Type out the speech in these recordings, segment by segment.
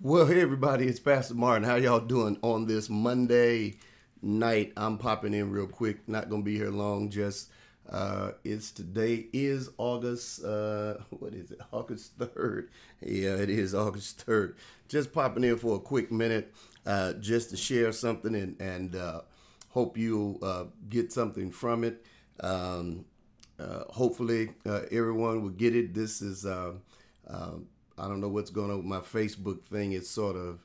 Well, hey everybody, it's Pastor Martin. How y'all doing on this Monday night? I'm popping in real quick. Not gonna be here long. Just uh, it's today is August. Uh, what is it? August third. Yeah, it is August third. Just popping in for a quick minute, uh, just to share something and and uh, hope you'll uh, get something from it. Um, uh, hopefully, uh, everyone will get it. This is. Uh, um, I don't know what's going on with my Facebook thing. It's sort of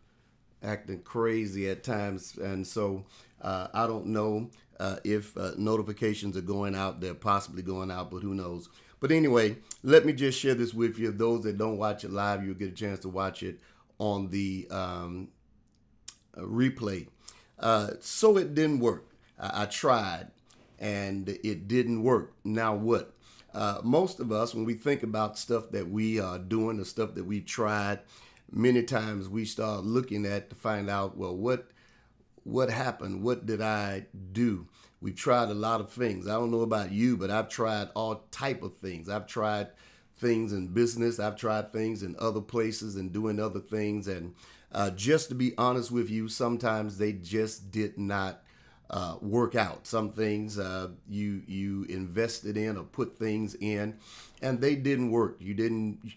acting crazy at times, and so uh, I don't know uh, if uh, notifications are going out. They're possibly going out, but who knows? But anyway, let me just share this with you. Those that don't watch it live, you'll get a chance to watch it on the um, uh, replay. Uh, so it didn't work. I, I tried, and it didn't work. Now what? Uh, most of us, when we think about stuff that we are doing, the stuff that we've tried, many times we start looking at to find out, well, what what happened? What did I do? We've tried a lot of things. I don't know about you, but I've tried all type of things. I've tried things in business. I've tried things in other places and doing other things. And uh, just to be honest with you, sometimes they just did not uh, work out. Some things uh, you you invested in or put things in, and they didn't work. You didn't.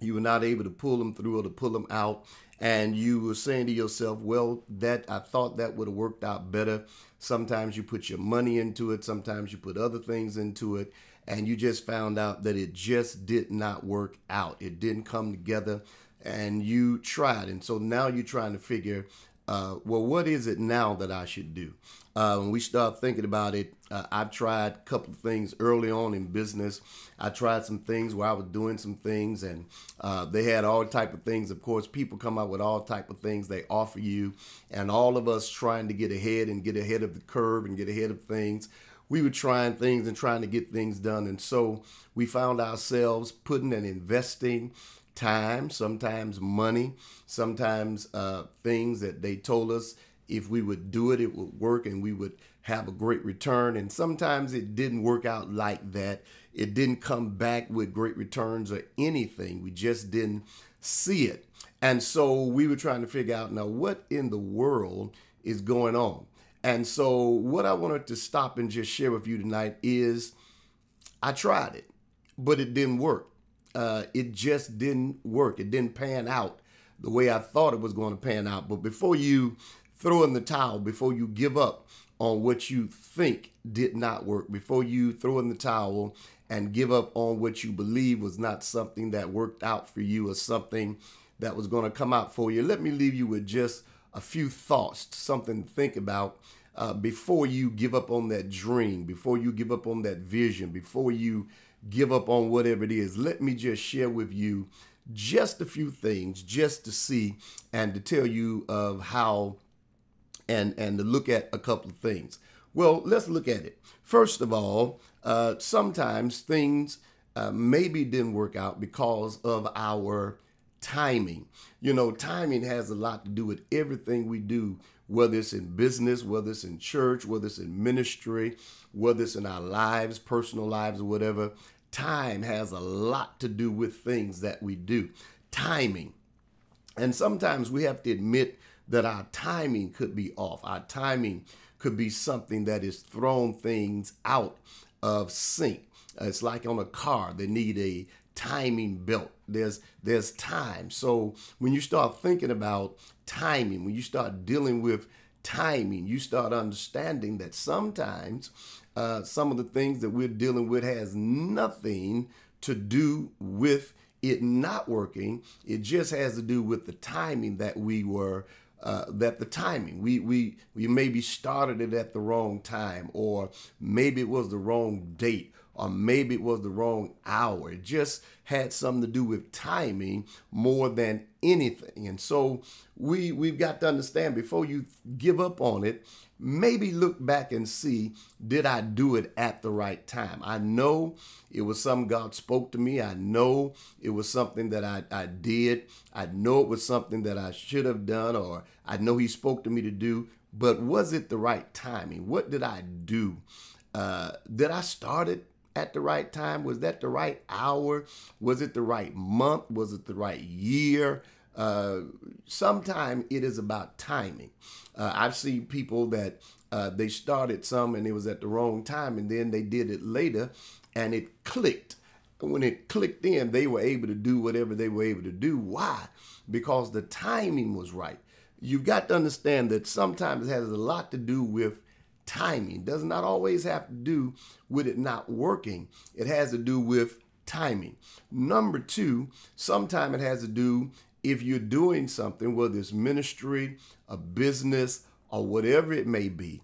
You were not able to pull them through or to pull them out, and you were saying to yourself, "Well, that I thought that would have worked out better." Sometimes you put your money into it. Sometimes you put other things into it, and you just found out that it just did not work out. It didn't come together, and you tried, and so now you're trying to figure uh, well, what is it now that I should do? Uh, when we start thinking about it, uh, I've tried a couple of things early on in business. I tried some things where I was doing some things, and uh, they had all type of things. Of course, people come out with all type of things they offer you, and all of us trying to get ahead and get ahead of the curve and get ahead of things. We were trying things and trying to get things done, and so we found ourselves putting and investing time, sometimes money, sometimes uh, things that they told us if we would do it, it would work and we would have a great return. And sometimes it didn't work out like that. It didn't come back with great returns or anything. We just didn't see it. And so we were trying to figure out now what in the world is going on. And so what I wanted to stop and just share with you tonight is I tried it, but it didn't work. Uh, it just didn't work. It didn't pan out the way I thought it was going to pan out. But before you throw in the towel before you give up on what you think did not work, before you throw in the towel and give up on what you believe was not something that worked out for you or something that was going to come out for you. Let me leave you with just a few thoughts, something to think about uh, before you give up on that dream, before you give up on that vision, before you give up on whatever it is. Let me just share with you just a few things just to see and to tell you of how and, and to look at a couple of things. Well, let's look at it. First of all, uh, sometimes things uh, maybe didn't work out because of our timing. You know, timing has a lot to do with everything we do, whether it's in business, whether it's in church, whether it's in ministry, whether it's in our lives, personal lives, or whatever. Time has a lot to do with things that we do. Timing. And sometimes we have to admit that our timing could be off. Our timing could be something that is thrown things out of sync. It's like on a car, they need a timing belt. There's there's time. So when you start thinking about timing, when you start dealing with timing, you start understanding that sometimes uh, some of the things that we're dealing with has nothing to do with it not working. It just has to do with the timing that we were uh, that the timing we we we maybe started it at the wrong time or maybe it was the wrong date or maybe it was the wrong hour. It just had something to do with timing more than anything. And so we we've got to understand before you give up on it, maybe look back and see did I do it at the right time? I know it was something God spoke to me. I know it was something that I, I did. I know it was something that I should have done or I know He spoke to me to do, but was it the right timing? What did I do? Uh, did I start it at the right time? Was that the right hour? Was it the right month? Was it the right year? Uh, Sometimes it is about timing. Uh, I've seen people that uh, they started some and it was at the wrong time, and then they did it later and it clicked. When it clicked in, they were able to do whatever they were able to do. Why? Because the timing was right. You've got to understand that sometimes it has a lot to do with timing. Does not always have to do with it not working. It has to do with timing. Number two, sometimes it has to do if you're doing something, whether it's ministry, a business, or whatever it may be,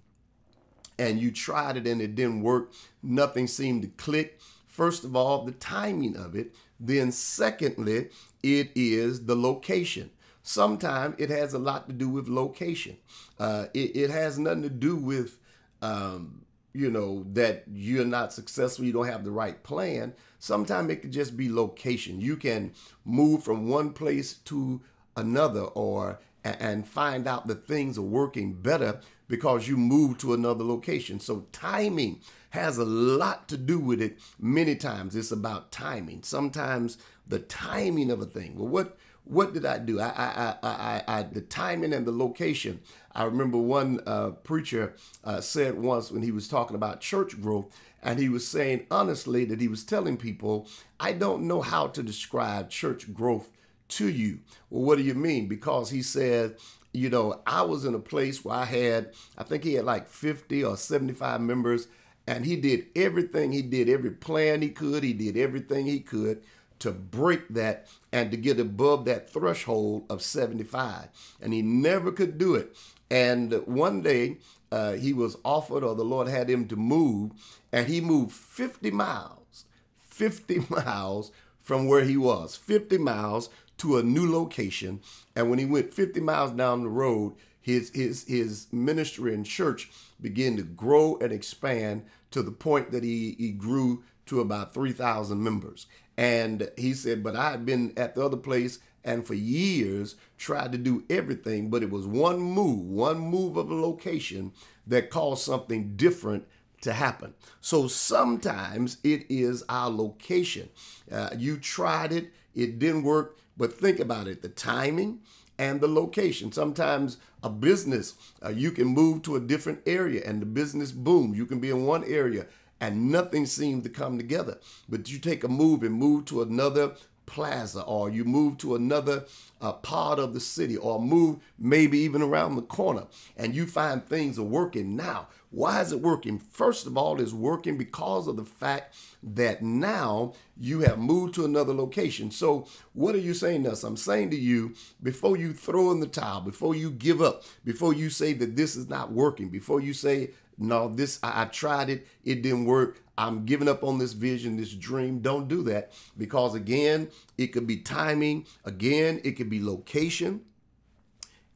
and you tried it and it didn't work, nothing seemed to click. First of all, the timing of it. Then, secondly, it is the location. Sometimes it has a lot to do with location. Uh, it, it has nothing to do with um, you know, that you're not successful, you don't have the right plan. Sometimes it could just be location. You can move from one place to another or and find out that things are working better because you move to another location. So timing has a lot to do with it. Many times it's about timing. Sometimes the timing of a thing. Well, what what did I do? I, I, I, I, the timing and the location. I remember one uh, preacher uh, said once when he was talking about church growth, and he was saying honestly that he was telling people, I don't know how to describe church growth to you. Well, what do you mean? Because he said, you know, I was in a place where I had, I think he had like 50 or 75 members, and he did everything he did, every plan he could, he did everything he could to break that and to get above that threshold of 75. And he never could do it. And one day uh, he was offered, or the Lord had him to move, and he moved 50 miles, 50 miles from where he was, 50 miles to a new location. And when he went 50 miles down the road, his, his, his ministry and church began to grow and expand to the point that he, he grew to about 3,000 members. And he said, but I had been at the other place and for years tried to do everything, but it was one move, one move of a location that caused something different to happen. So sometimes it is our location. Uh, you tried it, it didn't work, but think about it the timing and the location. Sometimes a business, uh, you can move to a different area and the business boom. You can be in one area and nothing seemed to come together. But you take a move and move to another plaza or you move to another uh, part of the city or move maybe even around the corner and you find things are working now. Why is it working? First of all, it's working because of the fact that now you have moved to another location. So, what are you saying to us? I'm saying to you before you throw in the towel, before you give up, before you say that this is not working, before you say, no, this I, I tried it, it didn't work. I'm giving up on this vision, this dream. Don't do that because again, it could be timing. Again, it could be location,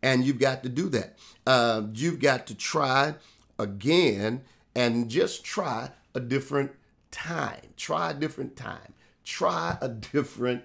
and you've got to do that. Uh, you've got to try again and just try a different time. Try a different time. Try a different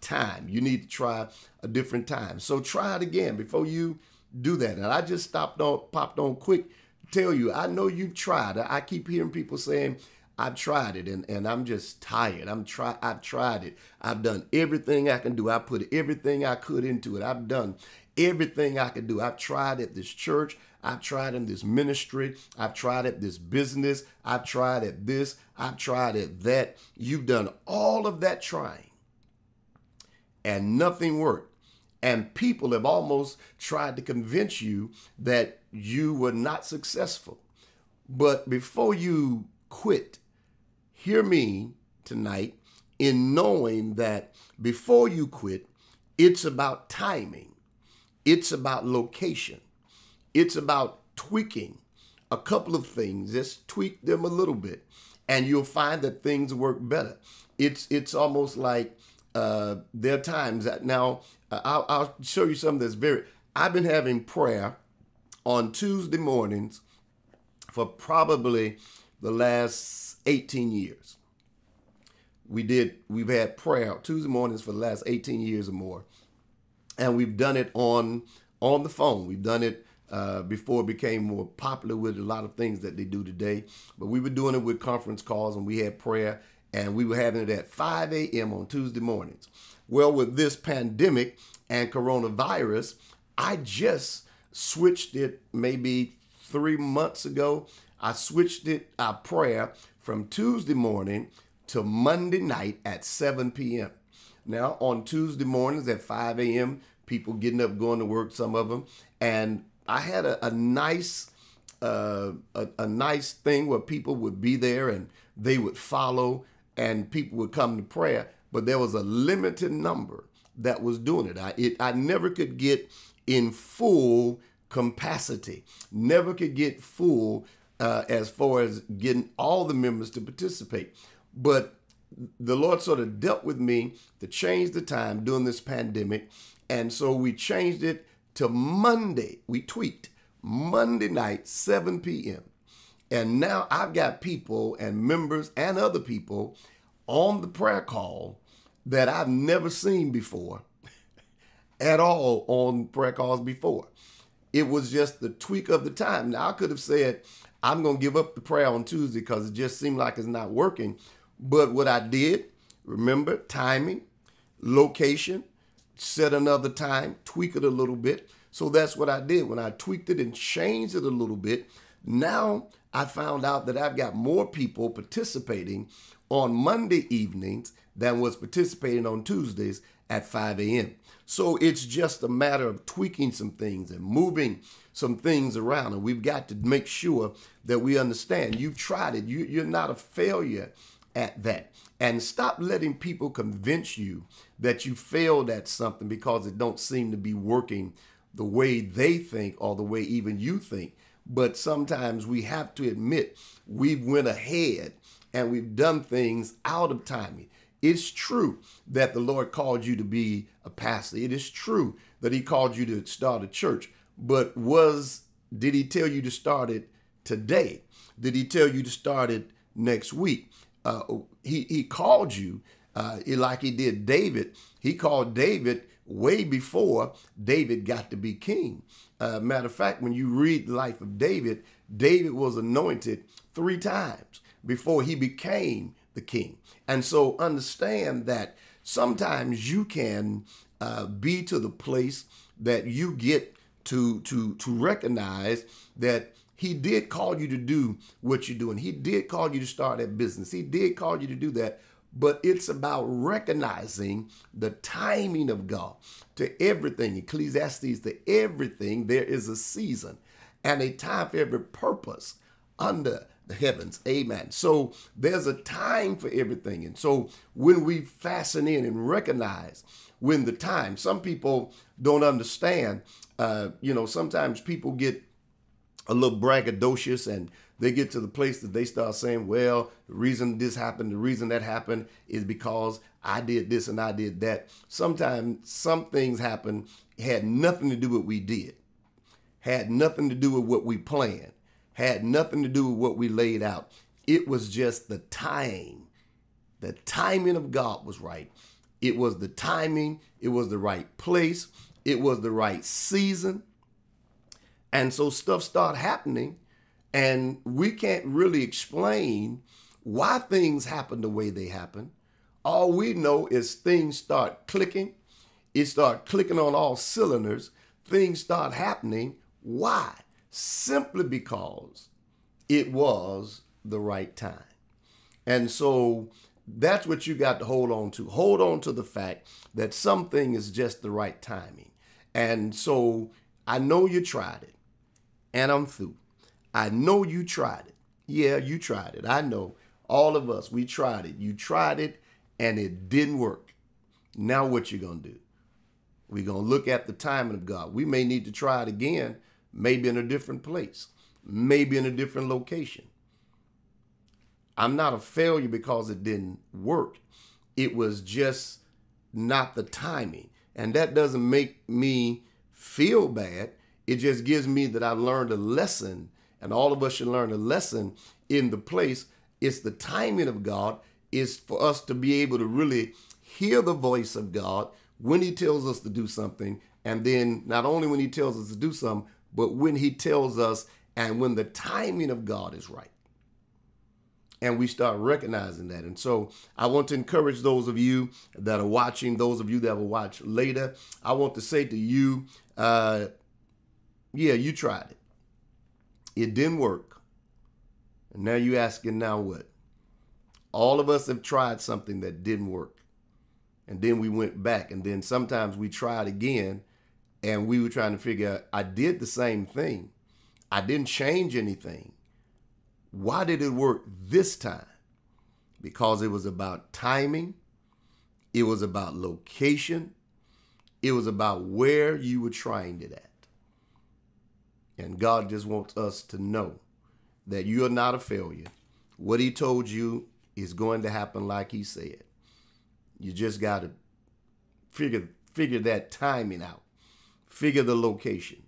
time. You need to try a different time. So try it again before you do that. And I just stopped on, popped on quick tell you, I know you have tried. I keep hearing people saying, I've tried it and, and I'm just tired. I'm try I've tried it. I've done everything I can do. I put everything I could into it. I've done everything I could do. I've tried at this church. I've tried in this ministry. I've tried at this business. I've tried at this. I've tried at that. You've done all of that trying and nothing worked. And people have almost tried to convince you that you were not successful. But before you quit, hear me tonight in knowing that before you quit, it's about timing, it's about location, it's about tweaking a couple of things, just tweak them a little bit, and you'll find that things work better. It's it's almost like uh, there are times that now uh, I'll, I'll, show you something that's very. I've been having prayer on Tuesday mornings for probably the last 18 years. We did. We've had prayer Tuesday mornings for the last 18 years or more, and we've done it on on the phone. We've done it. Uh, before it became more popular with a lot of things that they do today. But we were doing it with conference calls and we had prayer and we were having it at 5 a.m. on Tuesday mornings. Well, with this pandemic and coronavirus, I just switched it maybe three months ago. I switched it, our prayer, from Tuesday morning to Monday night at 7 p.m. Now, on Tuesday mornings at 5 a.m., people getting up, going to work, some of them. And I had a, a nice uh, a, a nice thing where people would be there and they would follow and people would come to prayer, but there was a limited number that was doing it. I, it, I never could get in full capacity, never could get full uh, as far as getting all the members to participate. But the Lord sort of dealt with me to change the time during this pandemic. And so we changed it to Monday. We tweaked Monday night, 7 p.m. And now I've got people and members and other people on the prayer call that I've never seen before at all on prayer calls before. It was just the tweak of the time. Now I could have said, I'm going to give up the prayer on Tuesday because it just seemed like it's not working. But what I did, remember timing, location, set another time, tweak it a little bit. So that's what I did. When I tweaked it and changed it a little bit, now I found out that I've got more people participating on Monday evenings than was participating on Tuesdays at 5 a.m. So it's just a matter of tweaking some things and moving some things around. And we've got to make sure that we understand you've tried it, you, are not a failure at that. And stop letting people convince you that you failed at something because it don't seem to be working the way they think or the way even you think but sometimes we have to admit we went ahead and we've done things out of timing. It's true that the Lord called you to be a pastor. It is true that he called you to start a church, but was did he tell you to start it today? Did he tell you to start it next week? Uh, he, he called you uh, like he did David. He called David way before David got to be king. Uh, matter of fact, when you read the life of David, David was anointed three times before he became the king. And so understand that sometimes you can uh, be to the place that you get to to to recognize that he did call you to do what you're doing. He did call you to start that business. He did call you to do that but it's about recognizing the timing of God to everything. Ecclesiastes to everything, there is a season and a time for every purpose under the heavens. Amen. So there's a time for everything. And so when we fasten in and recognize when the time, some people don't understand. Uh, you know, sometimes people get a little braggadocious and they get to the place that they start saying, well, the reason this happened, the reason that happened is because I did this and I did that. Sometimes some things happen had nothing to do with what we did, had nothing to do with what we planned, had nothing to do with what we laid out. It was just the time. The timing of God was right. It was the timing, it was the right place, it was the right season. And so stuff started happening and we can't really explain why things happen the way they happen. All we know is things start clicking. It start clicking on all cylinders. Things start happening. Why? Simply because it was the right time. And so that's what you got to hold on to. Hold on to the fact that something is just the right timing. And so I know you tried it, and I'm through. I know you tried it. Yeah, you tried it. I know. All of us, we tried it. You tried it and it didn't work. Now what you going to do? We're going to look at the timing of God. We may need to try it again, maybe in a different place, maybe in a different location. I'm not a failure because it didn't work. It was just not the timing. And that doesn't make me feel bad. It just gives me that I've learned a lesson and all of us should learn a lesson in the place. It's the timing of God is for us to be able to really hear the voice of God when he tells us to do something. And then not only when he tells us to do something, but when he tells us and when the timing of God is right. And we start recognizing that. And so I want to encourage those of you that are watching, those of you that will watch later, I want to say to you, uh, yeah, you tried it. It didn't work. And now you're asking, now what? All of us have tried something that didn't work. And then we went back. And then sometimes we tried again and we were trying to figure out I did the same thing. I didn't change anything. Why did it work this time? Because it was about timing, it was about location, it was about where you were trying it at. And God just wants us to know that you are not a failure. What He told you is going to happen like He said. You just got to figure figure that timing out. Figure the location.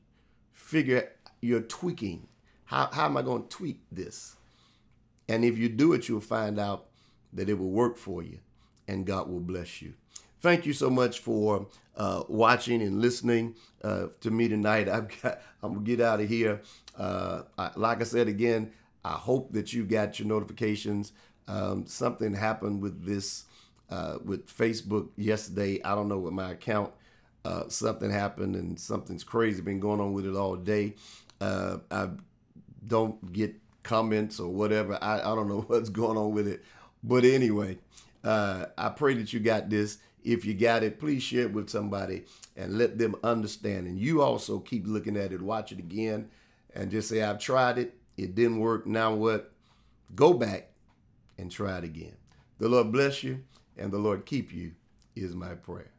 Figure your tweaking. How, how am I going to tweak this? And if you do it, you'll find out that it will work for you and God will bless you thank you so much for uh, watching and listening uh, to me tonight. I've got, I'm gonna get out of here. Uh, I, like I said again, I hope that you got your notifications. Um, something happened with this uh, with Facebook yesterday. I don't know with my account. Uh, something happened and something's crazy been going on with it all day. Uh, I don't get comments or whatever. I, I don't know what's going on with it. But anyway, I pray that you got this if you got it, please share it with somebody and let them understand. And you also keep looking at it, watch it again, and just say, I've tried it. It didn't work. Now what? Go back and try it again. The Lord bless you and the Lord keep you is my prayer.